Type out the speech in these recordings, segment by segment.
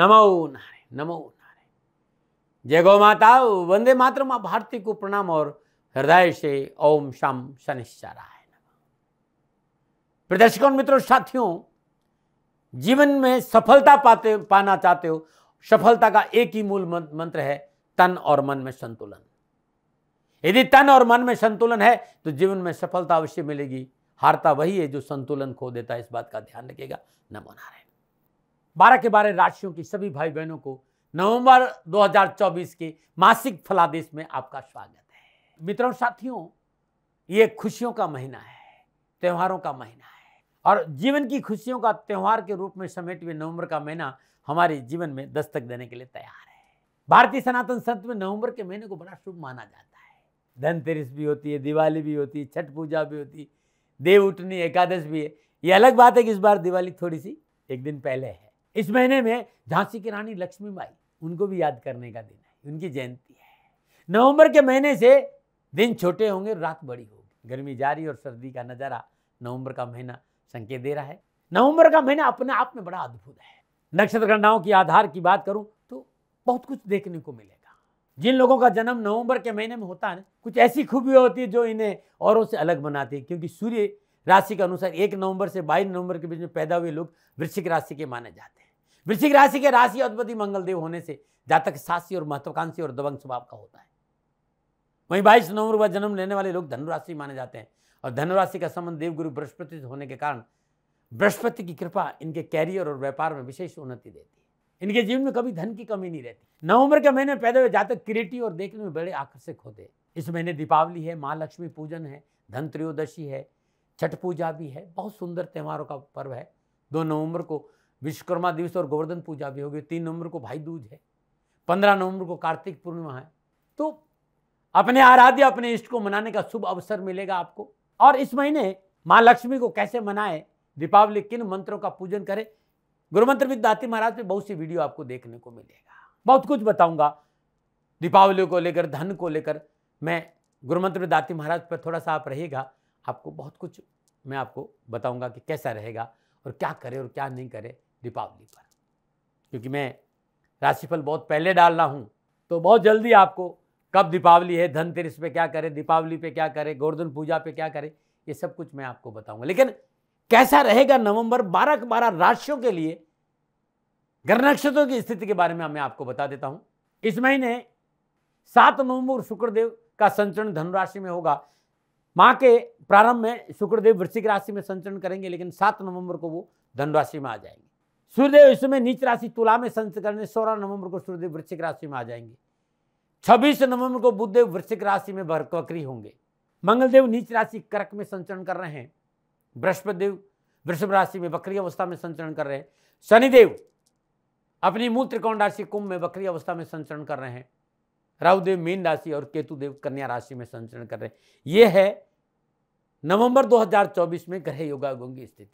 नमो नारे नमो नारे जय गौ माता वंदे मातृ माँ भारती को प्रणाम और हृदय से ओम शाम शनिश्चराय प्रदर्शकों मित्रों साथियों जीवन में सफलता पाते पाना चाहते हो सफलता का एक ही मूल मंत्र है तन और मन में संतुलन यदि तन और मन में संतुलन है तो जीवन में सफलता अवश्य मिलेगी हारता वही है जो संतुलन खो देता है इस बात का ध्यान रखेगा नमो नारायण बारह के बारह राशियों की सभी भाई बहनों को नवंबर 2024 के मासिक फलादेश में आपका स्वागत है मित्रों साथियों ये खुशियों का महीना है त्योहारों का महीना है और जीवन की खुशियों का त्यौहार के रूप में समेट हुए नवंबर का महीना हमारे जीवन में दस्तक देने के लिए तैयार है भारतीय सनातन संत में नवंबर के महीने को बड़ा शुभ माना जाता है धनतेरस भी होती है दिवाली भी होती है छठ पूजा भी होती है देव उठनी एकादश भी है ये अलग बात है कि इस बार दिवाली थोड़ी सी एक दिन पहले है इस महीने में झांसी की रानी लक्ष्मीबाई उनको भी याद करने का दिन है उनकी जयंती है नवंबर के महीने से दिन छोटे होंगे रात बड़ी होगी गर्मी जारी और सर्दी का नज़ारा नवंबर का महीना संकेत दे रहा है नवंबर का महीना अपने आप में बड़ा अद्भुत है नक्षत्र गणनाओं की आधार की बात करूं तो बहुत कुछ देखने को मिलेगा जिन लोगों का जन्म नवंबर के महीने में होता है कुछ ऐसी खूबियाँ होती है जो इन्हें औरों से अलग बनाती है क्योंकि सूर्य राशि के अनुसार एक नवंबर से बाईस नवंबर के बीच में पैदा हुए लोग वृश्चिक राशि के माने जाते हैं वृश्चिक राशि के राशि अधिपति मंगलदेव होने से जातक सासी और महत्वाकांक्षी और दबंग स्वभाव का होता है वहीं बाईस नवंबर व जन्म लेने वाले लोग धनुराशि माने जाते हैं और धनुराशि का संबंध देवगुरु बृहस्पति से होने के कारण बृहस्पति की कृपा इनके कैरियर और व्यापार में विशेष उन्नति देती है इनके जीवन में कभी धन की कमी नहीं रहती नवंबर के महीने में पैदा हुए जातक किरेटी और देखने में बड़े आकर्षक होते हैं इस महीने दीपावली है माँ लक्ष्मी पूजन है धन त्रयोदशी है छठ पूजा भी है बहुत सुंदर त्योहारों का पर्व है दो नवंबर को विश्वकर्मा दिवस और गोवर्धन पूजा भी होगी तीन नवंबर को भाई दूज है पंद्रह नवंबर को कार्तिक पूर्णिमा है तो अपने आराध्य अपने इष्ट को मनाने का शुभ अवसर मिलेगा आपको और इस महीने माँ लक्ष्मी को कैसे मनाएं दीपावली किन मंत्रों का पूजन करें गुरु मंत्र दाती महाराज पे बहुत सी वीडियो आपको देखने को मिलेगा बहुत कुछ बताऊंगा दीपावली को लेकर धन को लेकर मैं गुरु मंत्र दाती महाराज पर थोड़ा सा आप रहेगा आपको बहुत कुछ मैं आपको बताऊंगा कि कैसा रहेगा और क्या करे और क्या नहीं करे दीपावली पर क्योंकि मैं राशिफल बहुत पहले डाल रहा हूँ तो बहुत जल्दी आपको कब दीपावली है धनतेरस पे क्या करें दीपावली पे क्या करें गोवर्धन पूजा पे क्या करें ये सब कुछ मैं आपको बताऊंगा लेकिन कैसा रहेगा नवंबर बारह के बारह राशियों के लिए ग्रह नक्षत्रों की स्थिति के बारे में मैं आपको बता देता हूँ इस महीने सात नवंबर शुक्रदेव का संचरण धनुराशि में होगा माँ के प्रारंभ में शुक्रदेव वृश्चिक राशि में संचरण करेंगे लेकिन सात नवंबर को वो धनुराशि में आ जाएंगे सूर्यदेव इस समय नीच राशि तुला में संच करने सोलह नवंबर को सूर्यदेव वृश्चिक राशि में आ जाएंगे छब्बीस नवंबर को बुद्धदेव वृश्चिक राशि में वक्री होंगे मंगलदेव नीच राशि कर्क में संचरण कर रहे हैं बृहस्पतिदेव वृषभ राशि में बकरी अवस्था में संचरण कर रहे हैं शनिदेव अपनी मूल त्रिकोण राशि कुंभ में बकरी अवस्था में संचरण कर रहे हैं राहुदेव मीन राशि और केतुदेव कन्या राशि में संचरण कर रहे हैं यह है नवंबर 2024 में ग्रह योगा की स्थिति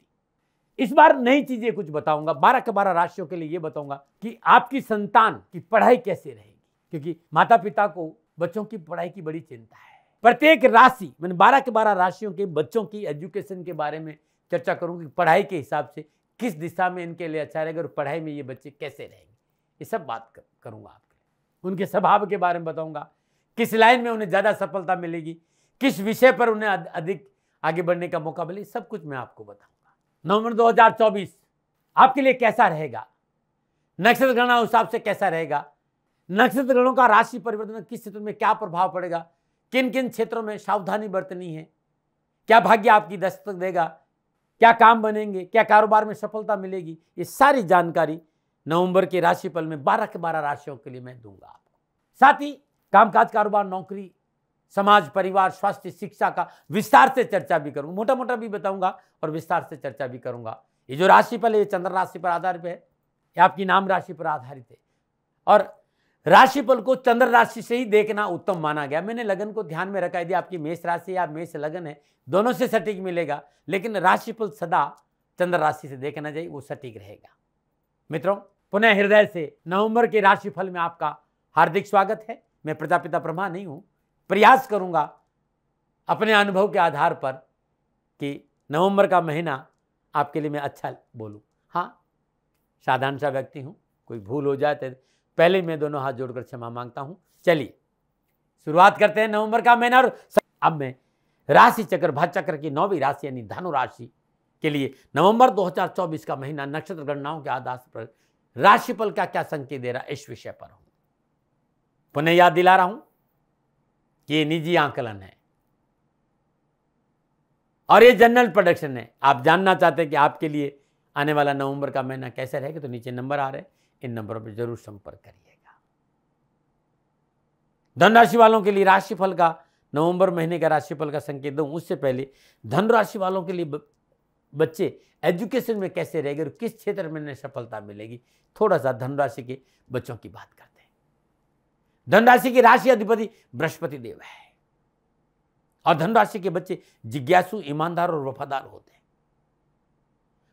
इस बार नई चीजें कुछ बताऊंगा बारह के बारह राशियों के लिए ये बताऊंगा कि आपकी संतान की पढ़ाई कैसे रहेगी क्योंकि माता पिता को बच्चों की पढ़ाई की बड़ी चिंता है प्रत्येक राशि मैंने बारह के बारह राशियों के बच्चों की एजुकेशन के बारे में चर्चा करूंगी पढ़ाई के हिसाब से किस दिशा में इनके लिए अच्छा रहेगा और पढ़ाई में ये बच्चे कैसे रहेंगे ये सब बात कर, करूंगा आपके उनके स्वभाव के बारे में बताऊंगा किस लाइन में उन्हें ज़्यादा सफलता मिलेगी किस विषय पर उन्हें अधिक आगे बढ़ने का मौका मिले सब कुछ मैं आपको बताऊंगा नवंबर 2024 आपके लिए कैसा रहेगा नक्षत्र गणना हिसाब से कैसा रहेगा नक्षत्र गणों का राशि परिवर्तन किस क्षेत्र में क्या प्रभाव पड़ेगा किन किन क्षेत्रों में सावधानी बरतनी है क्या भाग्य आपकी दस्तक देगा क्या काम बनेंगे क्या कारोबार में सफलता मिलेगी ये सारी जानकारी नवंबर के राशिफल में बारह के बारह राशियों के लिए मैं दूंगा आपको साथ ही कामकाज कारोबार नौकरी समाज परिवार स्वास्थ्य शिक्षा का विस्तार से चर्चा भी करूँ मोटा मोटा भी बताऊँगा और विस्तार से चर्चा भी करूँगा ये जो राशि पल है ये चंद्र राशि पर आधारित है ये आपकी नाम राशि पर आधारित है और राशिफल को चंद्र राशि से ही देखना उत्तम माना गया मैंने लगन को ध्यान में रखा यदि आपकी मेष राशि या मेष लगन है दोनों से सटीक मिलेगा लेकिन राशिफल सदा चंद्र राशि से देखना चाहिए वो सटीक रहेगा मित्रों पुनः हृदय से नवंबर के राशिफल में आपका हार्दिक स्वागत है मैं प्रजापिता ब्रह्मा नहीं हूँ प्रयास करूंगा अपने अनुभव के आधार पर कि नवंबर का महीना आपके लिए मैं अच्छा बोलूं हाँ साधारण सा व्यक्ति हूं कोई भूल हो जाए तो पहले मैं दोनों हाथ जोड़कर क्षमा मांगता हूं चलिए शुरुआत करते हैं नवंबर का महीना और अब मैं राशि चक्र भाग चक्र की नौवीं राशि यानी धनु राशि के लिए नवंबर 2024 का महीना नक्षत्र गणनाओं के आधार पर राशिफल का क्या संकेत दे रहा है इस विषय पर हूं पुनः याद दिला रहा हूं ये निजी आकलन है और ये जनरल प्रोडक्शन है आप जानना चाहते हैं कि आपके लिए आने वाला नवंबर का महीना कैसे रहेगा तो नीचे नंबर आ रहे हैं इन नंबरों पर जरूर संपर्क करिएगा धनराशि वालों के लिए राशिफल का नवंबर महीने का राशिफल का संकेत दो उससे पहले धनराशि वालों के लिए बच्चे एजुकेशन में कैसे रहेगा और किस क्षेत्र में सफलता मिलेगी थोड़ा सा धनराशि के बच्चों की बात करते हैं धनराशि की राशि अधिपति बृहस्पति देव है और धनराशि के बच्चे जिज्ञासु ईमानदार और वफादार होते हैं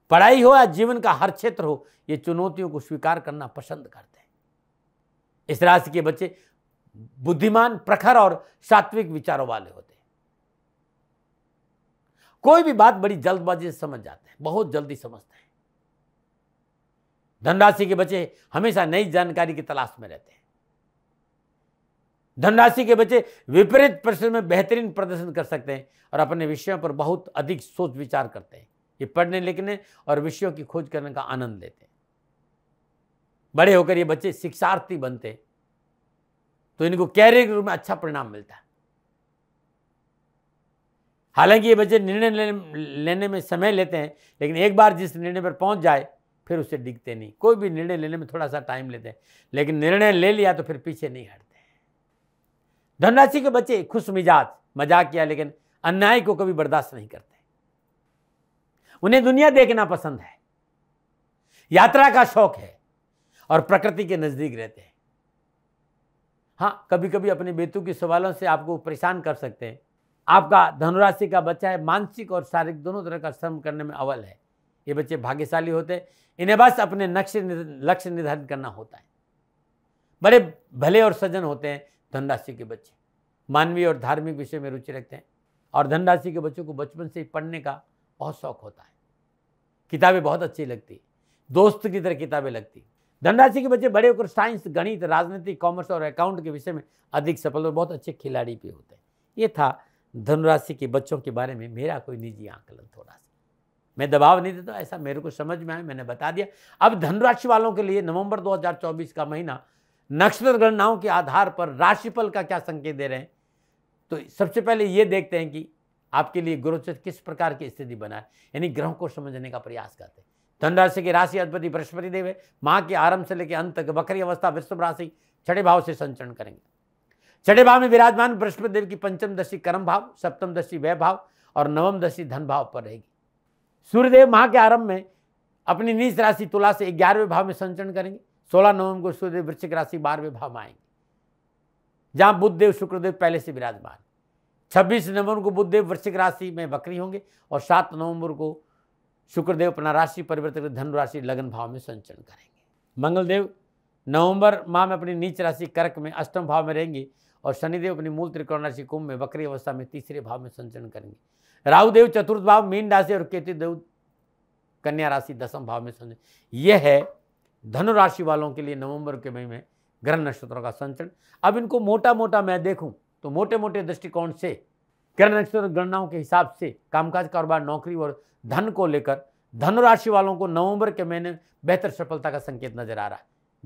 पढ़ाई हो या जीवन का हर क्षेत्र हो ये चुनौतियों को स्वीकार करना पसंद करते हैं इस राशि के बच्चे बुद्धिमान प्रखर और सात्विक विचारों वाले होते हैं कोई भी बात बड़ी जल्दबाजी से समझ जाते हैं बहुत जल्दी समझते हैं धनराशि के बच्चे हमेशा नई जानकारी की तलाश में रहते हैं धनराशि के बच्चे विपरीत प्रश्न में बेहतरीन प्रदर्शन कर सकते हैं और अपने विषयों पर बहुत अधिक सोच विचार करते हैं ये पढ़ने लिखने और विषयों की खोज करने का आनंद लेते हैं बड़े होकर ये बच्चे शिक्षार्थी बनते हैं तो इनको कैरियर के रूप में अच्छा परिणाम मिलता है हालांकि ये बच्चे निर्णय लेने, लेने में समय लेते हैं लेकिन एक बार जिस निर्णय पर पहुंच जाए फिर उसे डिगते नहीं कोई भी निर्णय लेने में थोड़ा सा टाइम लेते हैं लेकिन निर्णय ले लिया तो फिर पीछे नहीं हटते धनराशि के बच्चे खुश मिजाज मजाक किया लेकिन अन्याय को कभी बर्दाश्त नहीं करते उन्हें दुनिया देखना पसंद है यात्रा का शौक है और प्रकृति के नज़दीक रहते हैं हाँ कभी कभी अपने बेतु के सवालों से आपको परेशान कर सकते हैं आपका धनुराशि का बच्चा है मानसिक और शारीरिक दोनों तरह का श्रम करने में अव्वल है ये बच्चे भाग्यशाली होते हैं इन्हें बस अपने नक्ष लक्ष्य निर्धारित करना होता है बड़े भले और सजन होते हैं धनराशि के बच्चे मानवीय और धार्मिक विषय में रुचि रखते हैं और धनराशि के बच्चों को बचपन से ही पढ़ने का बहुत शौक होता है किताबें बहुत अच्छी लगती दोस्त की तरह किताबें लगती धनराशि के बच्चे बड़े होकर साइंस गणित राजनीति कॉमर्स और अकाउंट के विषय में अधिक सफल और बहुत अच्छे खिलाड़ी भी होते हैं ये था धनुराशि के बच्चों के बारे में मेरा कोई निजी आंकलन थोड़ा सा मैं दबाव नहीं देता ऐसा मेरे को समझ में आया मैंने बता दिया अब धनराशि वालों के लिए नवंबर 2024 का महीना नक्षत्र गणनाओं के आधार पर राशिफल का क्या संकेत दे रहे हैं तो सबसे पहले ये देखते हैं कि आपके लिए गुरुचर किस प्रकार की स्थिति बना है यानी ग्रहों को समझने का प्रयास करते हैं धनराशि की राशि अधिपति बृहस्पति देव है माह के आरंभ से लेकर अंत तक बकरी अवस्था वृषभ राशि छठे भाव से संचरण करेंगे छठे भाव में विराजमान बृहस्पति देव की पंचम दशी कर्म भाव सप्तम दशी वह भाव और नवम दशी धन भाव पर रहेगी सूर्यदेव माह के आरंभ में अपनी नीच राशि तुला से ग्यारहवें भाव में संचरण करेंगे सोलह नवंबर को सूर्यदेव वृश्चिक राशि बारहवें भाव में आएंगे जहाँ बुद्धदेव शुक्रदेव पहले से विराजमान छब्बीस नवंबर को बुद्धदेव वृश्चिक राशि में बकरी होंगे और सात नवंबर को शुक्रदेव अपना राशि परिवर्तन कर लग्न लगन भाव में संचरण करेंगे मंगलदेव नवंबर माह में अपनी नीच राशि कर्क में अष्टम भाव में रहेंगे और शनिदेव अपनी मूल त्रिकोण राशि कुंभ में वक्री अवस्था में तीसरे भाव में संचरण करेंगे राहुदेव चतुर्थ भाव मीन राशि और केतु देव कन्या राशि दसम भाव में संचरण यह है धनु राशि वालों के लिए नवंबर के मई में ग्रह नक्षत्रों का संचरण अब इनको मोटा मोटा मैं देखूं तो मोटे मोटे दृष्टिकोण से ग्रह नक्षत्र गणनाओं के हिसाब से कामकाज कारोबार नौकरी और धन को लेकर धनु राशि वालों को नवंबर के महीने बेहतर सफलता का संकेत नजर आ रहा है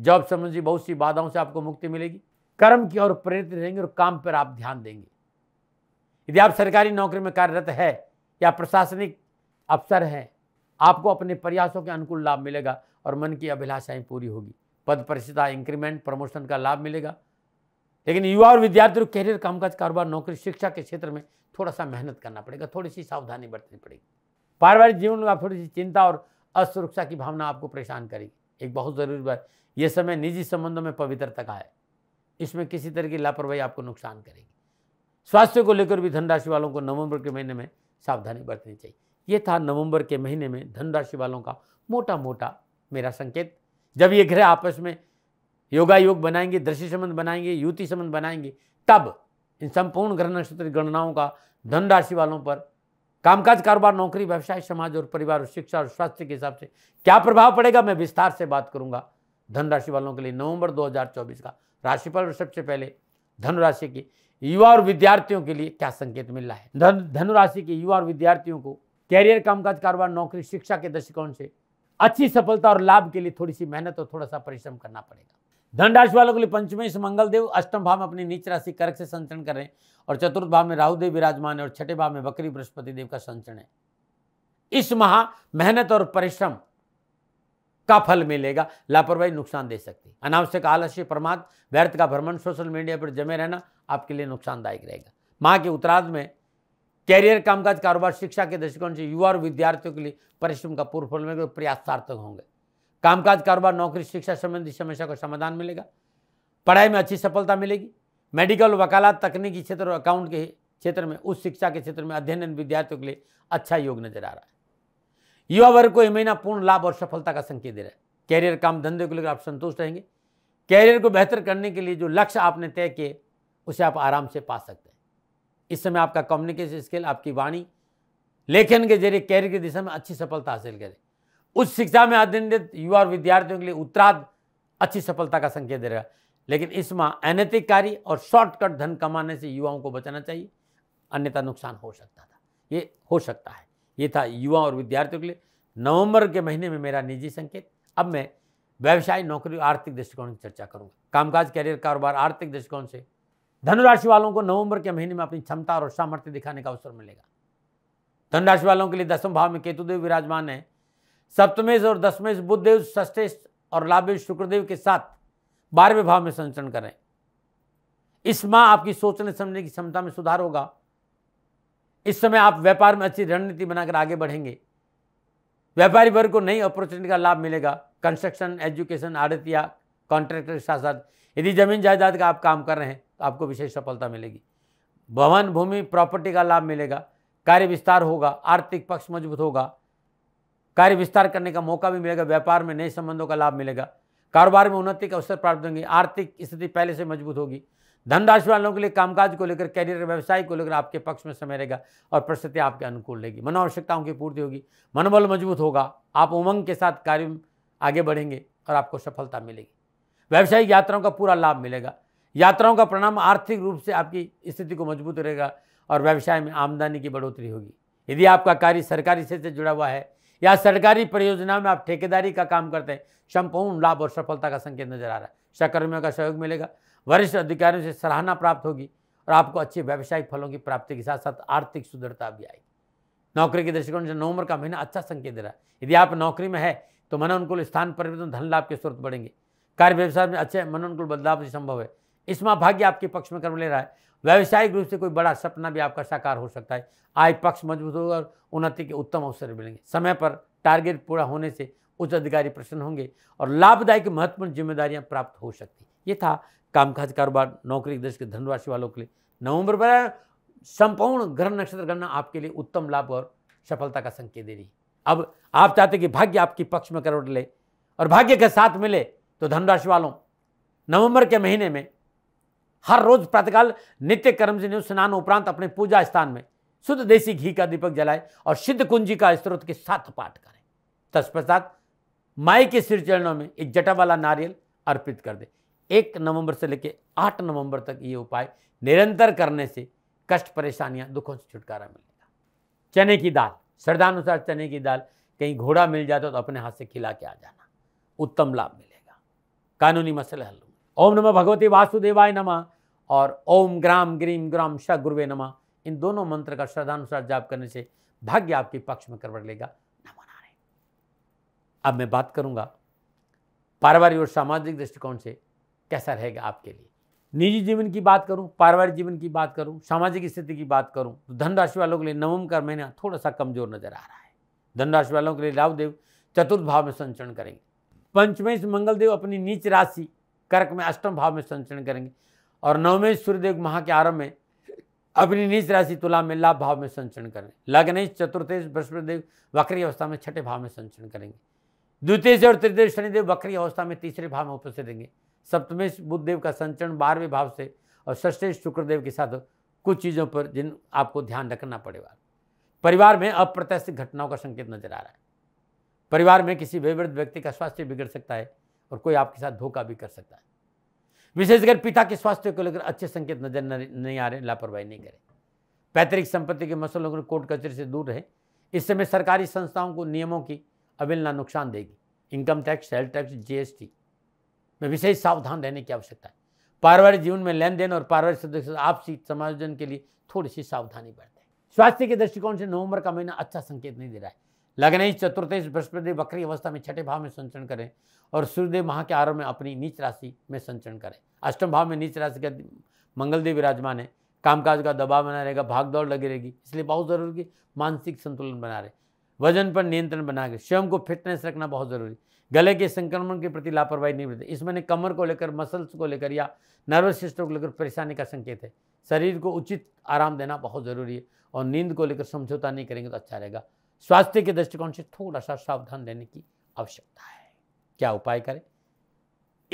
जॉब संबंधी बहुत सी बाधाओं से आपको मुक्ति मिलेगी कर्म की ओर प्रेरित रहेंगे और काम पर आप ध्यान देंगे यदि आप सरकारी नौकरी में कार्यरत है या प्रशासनिक अफसर हैं आपको अपने प्रयासों के अनुकूल लाभ मिलेगा और मन की अभिलाषाएं पूरी होगी पद परिचिता इंक्रीमेंट प्रमोशन का लाभ मिलेगा लेकिन युवा और विद्यार्थियों को कैरियर कामकाज कारोबार नौकरी शिक्षा के क्षेत्र में थोड़ा सा मेहनत करना पड़ेगा थोड़ी सी सावधानी बरतनी पड़ेगी पारिवारिक जीवन में थोड़ी सी चिंता और असुरक्षा की भावना आपको परेशान करेगी एक बहुत ज़रूरी बात यह समय निजी संबंधों में पवित्रता का है इसमें किसी तरह की लापरवाही आपको नुकसान करेगी स्वास्थ्य को लेकर भी धनराशि वालों को नवंबर के महीने में सावधानी बरतनी चाहिए यह था नवंबर के महीने में धनराशि वालों का मोटा मोटा मेरा संकेत जब ये ग्रह आपस में योगा योग बनाएंगे दृश्य संबंध बनाएंगे युति संबंध बनाएंगे तब इन संपूर्ण ग्रह नक्षत्र गणनाओं का धन राशि वालों पर कामकाज कारोबार नौकरी व्यवसाय समाज और परिवार और शिक्षा और स्वास्थ्य के हिसाब से क्या प्रभाव पड़ेगा मैं विस्तार से बात करूंगा धन राशि वालों के लिए नवंबर 2024 का राशिफल और सबसे पहले धनु राशि के युवा और विद्यार्थियों के लिए क्या संकेत मिल रहा है धनुराशि के युवा और विद्यार्थियों को कैरियर कामकाज कारोबार नौकरी शिक्षा के दृष्टिकोण से अच्छी सफलता और लाभ के लिए थोड़ी सी मेहनत और थोड़ा सा परिश्रम करना पड़ेगा धन राशि वालों के लिए पंचमेश मंगलदेव अष्टम भाव में अपनी नीच राशि कर्क से संचरण कर रहे हैं और चतुर्थ भाव में राहुदेव विराजमान है और छठे भाव में बकरी बृहस्पति देव का संचरण है इस माह मेहनत और परिश्रम का फल मिलेगा लापरवाही नुकसान दे सकती है अनावश्यक आलस्य प्रमाद व्यर्थ का भ्रमण सोशल मीडिया पर जमे रहना आपके लिए नुकसानदायक रहेगा माँ के उत्तराध में कैरियर कामकाज कारोबार शिक्षा के दृष्टिकोण से युवा और विद्यार्थियों के लिए परिश्रम का पूर्व फल मिलेगा प्रयास सार्थक होंगे कामकाज कारोबार नौकरी शिक्षा संबंधी समस्या का समाधान मिलेगा पढ़ाई में अच्छी सफलता मिलेगी मेडिकल वकालत तकनीकी क्षेत्र और अकाउंट के क्षेत्र में उच्च शिक्षा के क्षेत्र में अध्ययन विद्यार्थियों के लिए अच्छा योग नजर आ रहा है युवा वर्ग को यह महीना पूर्ण लाभ और सफलता का संकेत दे रहा है कैरियर काम धंधे को लेकर आप संतुष्ट रहेंगे कैरियर को बेहतर करने के लिए जो लक्ष्य आपने तय किए उसे आप आराम से पा सकते हैं इस समय आपका कम्युनिकेशन स्किल आपकी वाणी लेखन के जरिए कैरियर की दिशा में अच्छी सफलता हासिल करें उच्च शिक्षा में अध्ययनरत युवा और विद्यार्थियों के लिए उत्तराध अच्छी सफलता का संकेत दे रहा है लेकिन इसमें अनैतिक कार्य और शॉर्टकट धन कमाने से युवाओं को बचाना चाहिए अन्यथा नुकसान हो सकता था ये हो सकता है ये था युवा और विद्यार्थियों के लिए नवंबर के महीने में मेरा निजी संकेत अब मैं व्यवसाय नौकरी आर्थिक दृष्टिकोण की चर्चा करूंगा कामकाज कैरियर कारोबार आर्थिक दृष्टिकोण से धनुराशि वालों को नवंबर के महीने में अपनी क्षमता और सामर्थ्य दिखाने का अवसर मिलेगा धनुराशि वालों के लिए दसम भाव में केतुदेव विराजमान है सप्तमेश और दसमेश बुद्धदेव षष्ठेश और लाभेश शुक्रदेव के साथ बारहवें भाव में संचरण करें इस माह आपकी सोचने समझने की क्षमता में सुधार होगा इस समय आप व्यापार में अच्छी रणनीति बनाकर आगे बढ़ेंगे व्यापारी वर्ग को नई अपॉर्चुनिटी का लाभ मिलेगा कंस्ट्रक्शन एजुकेशन आड़तिया कॉन्ट्रैक्टर के साथ साथ यदि जमीन जायदाद का आप काम कर रहे हैं तो आपको विशेष सफलता मिलेगी भवन भूमि प्रॉपर्टी का लाभ मिलेगा कार्य विस्तार होगा आर्थिक पक्ष मजबूत होगा कार्य विस्तार करने का मौका भी मिलेगा व्यापार में नए संबंधों का लाभ मिलेगा कारोबार में उन्नति के अवसर प्राप्त होंगे आर्थिक स्थिति पहले से मजबूत होगी धनराशि वालों के लिए कामकाज को लेकर कैरियर व्यवसाय को लेकर आपके पक्ष में समय रहेगा और परिस्थिति आपके अनुकूल रहेगी मनो आवश्यकताओं की पूर्ति होगी मनोबल मजबूत होगा आप उमंग के साथ कार्य आगे बढ़ेंगे और आपको सफलता मिलेगी व्यवसायिक यात्राओं का पूरा लाभ मिलेगा यात्राओं का परिणाम आर्थिक रूप से आपकी स्थिति को मजबूत रहेगा और व्यवसाय में आमदनी की बढ़ोतरी होगी यदि आपका कार्य सरकारी क्षेत्र से जुड़ा हुआ है या सरकारी परियोजना में आप ठेकेदारी का काम करते हैं संपूर्ण लाभ और सफलता का संकेत नजर आ रहा है सहकर्मियों का सहयोग मिलेगा वरिष्ठ अधिकारियों से सराहना प्राप्त होगी और आपको अच्छे व्यावसायिक फलों की प्राप्ति के साथ साथ आर्थिक सुदृढ़ता भी आएगी नौकरी के दृष्टिकोण से नवंबर का महीना अच्छा संकेत दे रहा है यदि आप नौकरी में है तो मनोनुकूल स्थान परिवर्तन धन लाभ के स्रोत बढ़ेंगे कार्य व्यवसाय में अच्छे मनोनुकूल बदलाव भी संभव है इसमें भाग्य आपके पक्ष में कर्म ले रहा है व्यावसायिक रूप से कोई बड़ा सपना भी आपका साकार हो सकता है आय पक्ष मजबूत होगा और उन्नति के उत्तम अवसर मिलेंगे समय पर टारगेट पूरा होने से उच्च अधिकारी प्रसन्न होंगे और लाभदायक महत्वपूर्ण जिम्मेदारियां प्राप्त हो सकती ये था कामकाज कारोबार नौकरी देश के धनराशि वालों के लिए नवंबर पर संपूर्ण ग्रह नक्षत्र गणना आपके लिए उत्तम लाभ और सफलता का संकेत दे रही है अब आप चाहते कि भाग्य आपके पक्ष में करवट ले और भाग्य के साथ मिले तो धनराशि वालों नवंबर के महीने में हर रोज प्रातःकाल नित्य कर्म से स्नान उपरांत अपने पूजा स्थान में शुद्ध देसी घी का दीपक जलाए और सिद्ध कुंजी का स्त्रोत के साथ पाठ करें तत्पश्चात माई के सिर चरणों में एक जटा वाला नारियल अर्पित कर दे एक नवंबर से लेकर आठ नवंबर तक ये उपाय निरंतर करने से कष्ट परेशानियां दुखों से छुटकारा मिलेगा चने की दाल श्रद्धानुसार चने की दाल कहीं घोड़ा मिल जाता तो अपने हाथ से खिला के आ जाना उत्तम लाभ मिलेगा कानूनी मसले हल ओम नमः भगवती वासुदेवाय नमः और ओम ग्राम ग्रीम ग्राम श गुरुवे नमः इन दोनों मंत्र का श्रद्धानुसार जाप करने से भाग्य आपके पक्ष में करवट लेगा नमो अब मैं बात करूंगा पारिवारिक और सामाजिक दृष्टिकोण से कैसा रहेगा आपके लिए निजी जीवन की बात करूं पारिवारिक जीवन की बात करूं सामाजिक स्थिति की बात करूं तो धनराशि वालों के लिए नवम का महीना थोड़ा सा कमजोर नजर आ रहा है धनराशि वालों के लिए लाभदेव चतुर्थ भाव में संचरण करेंगे पंचमेश मंगलदेव अपनी नीच राशि कर्क में अष्टम भाव में संचरण करेंगे और नवमें सूर्यदेव माह के आरंभ में अपनी निज राशि तुला में लाभ भाव में संचरण करें लग्नेश चतुर्थेश बृहस्पतिदेव वक्री अवस्था में छठे भाव में संचरण करेंगे द्वितीय और तृतीय शनिदेव वक्री अवस्था में तीसरे भाव में उपस्थित रहेंगे सप्तमेश बुद्धदेव का संचरण बारहवें भाव से और षष्ठेश शुक्रदेव के साथ कुछ चीज़ों पर जिन आपको ध्यान रखना पड़ेगा परिवार में अप्रत्याशित घटनाओं का संकेत नजर आ रहा है परिवार में किसी विवृद्ध व्यक्ति का स्वास्थ्य बिगड़ सकता है और कोई आपके साथ धोखा भी कर सकता है विशेषकर पिता के स्वास्थ्य को लेकर अच्छे संकेत नजर नहीं आ रहे लापरवाही नहीं करें पैतृक संपत्ति के मसलों को कोर्ट कचरे से दूर रहे इस समय सरकारी संस्थाओं को नियमों की अवेलना नुकसान देगी income tax sale tax GST में विशेष सावधान रहने की आवश्यकता है पारिवारिक जीवन में लेन देन और पारिवारिक सदस्य आपसी समायोजन के लिए थोड़ी सी सावधानी बरतें स्वास्थ्य के दृष्टिकोण से नवंबर का महीना अच्छा संकेत नहीं दे रहा है लगने चतुर्थेश बृहस्पति बकरी अवस्था में छठे भाव में संचरण करें और सूर्यदेव महा के आरंभ में अपनी नीच राशि में संचरण करें अष्टम भाव में नीच राशि का मंगलदेव विराजमान है कामकाज का दबाव बना रहेगा भाग दौड़ लगी रहेगी इसलिए बहुत जरूरी कि मानसिक संतुलन बना रहे वजन पर नियंत्रण बना रहे स्वयं को फिटनेस रखना बहुत जरूरी गले के संक्रमण के प्रति लापरवाही नहीं बरते इस महीने कमर को लेकर मसल्स को लेकर या नर्वस सिस्टम को लेकर परेशानी का संकेत है शरीर को उचित आराम देना बहुत जरूरी है और नींद को लेकर समझौता नहीं करेंगे तो अच्छा रहेगा स्वास्थ्य के दृष्टिकोण से थोड़ा सा सावधान रहने की आवश्यकता है क्या उपाय करें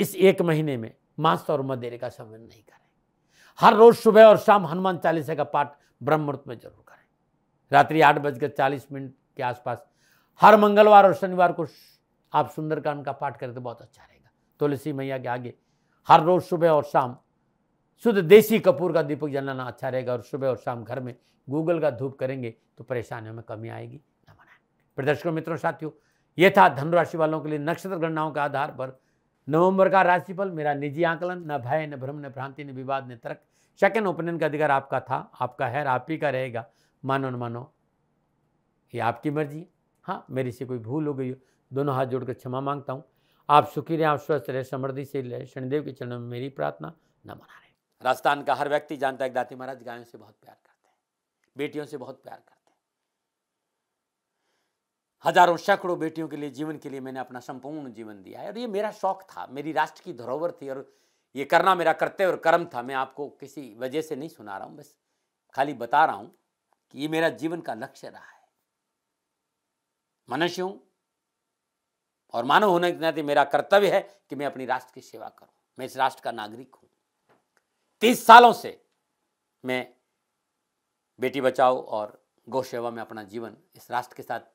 इस एक महीने में मांस और मदेरे का सेवन नहीं करें हर रोज सुबह और शाम हनुमान चालीसा का पाठ मुहूर्त में जरूर करें रात्रि आठ बजकर चालीस मिनट के आसपास हर मंगलवार और शनिवार को आप सुंदरकांड का पाठ करें तो बहुत अच्छा रहेगा तुलसी तो मैया के आगे हर रोज सुबह और शाम शुद्ध देसी कपूर का दीपक जलाना अच्छा रहेगा और सुबह और शाम घर में गूगल का धूप करेंगे तो परेशानियों में कमी आएगी प्रदर्शकों मित्रों साथियों ये था धनुराशि वालों के लिए नक्षत्र गणनाओं के आधार पर नवंबर का राशिफल मेरा निजी आकलन न भय न भ्रम न भ्रांति न विवाद न तर्क सेकेंड ओपिनियन का अधिकार आपका था आपका है आप ही का रहेगा मानो न मानो ये आपकी मर्जी हाँ मेरी से कोई भूल हो गई हो दोनों हाथ जोड़कर क्षमा मांगता हूँ आप सुखी रहें आप स्वस्थ रहें समृद्धि से रहे शनिदेव के चरणों में मेरी प्रार्थना न मना रहे राजस्थान का हर व्यक्ति जानता है दाती महाराज गायों से बहुत प्यार करते हैं बेटियों से बहुत प्यार करते हैं हजारों सैकड़ों बेटियों के लिए जीवन के लिए मैंने अपना संपूर्ण जीवन दिया है और ये मेरा शौक था मेरी राष्ट्र की धरोहर थी और ये करना मेरा कर्तव्य और कर्म था मैं आपको किसी वजह से नहीं सुना रहा हूँ बस खाली बता रहा हूँ कि ये मेरा जीवन का लक्ष्य रहा है मनुष्य हूँ और मानव होने के नाते मेरा कर्तव्य है कि मैं अपनी राष्ट्र की सेवा करूँ मैं इस राष्ट्र का नागरिक हूँ तीस सालों से मैं बेटी बचाओ और गौ सेवा में अपना जीवन इस राष्ट्र के साथ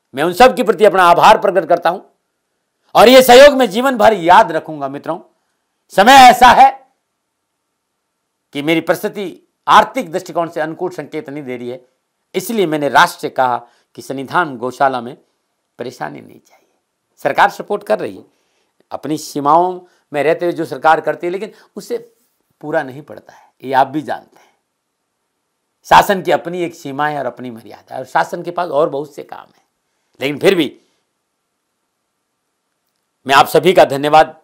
मैं उन सब के प्रति अपना आभार प्रकट करता हूं और ये सहयोग मैं जीवन भर याद रखूंगा मित्रों समय ऐसा है कि मेरी परिस्थिति आर्थिक दृष्टिकोण से अनुकूल संकेत नहीं दे रही है इसलिए मैंने राष्ट्र से कहा कि सन्निधान गौशाला में परेशानी नहीं चाहिए सरकार सपोर्ट कर रही है अपनी सीमाओं में रहते हुए जो सरकार करती है लेकिन उसे पूरा नहीं पड़ता है ये आप भी जानते हैं शासन की अपनी एक सीमाएं और अपनी मर्यादा है और शासन के पास और बहुत से काम है लेकिन फिर भी मैं आप सभी का धन्यवाद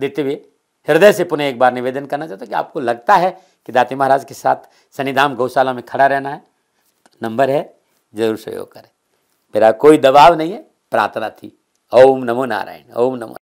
देते हुए हृदय से पुनः एक बार निवेदन करना चाहता हूँ कि आपको लगता है कि दाते महाराज के साथ सनिधाम गौशाला में खड़ा रहना है तो नंबर है जरूर सहयोग करें मेरा कोई दबाव नहीं है प्रार्थना थी ओम नमो नारायण ओम नमो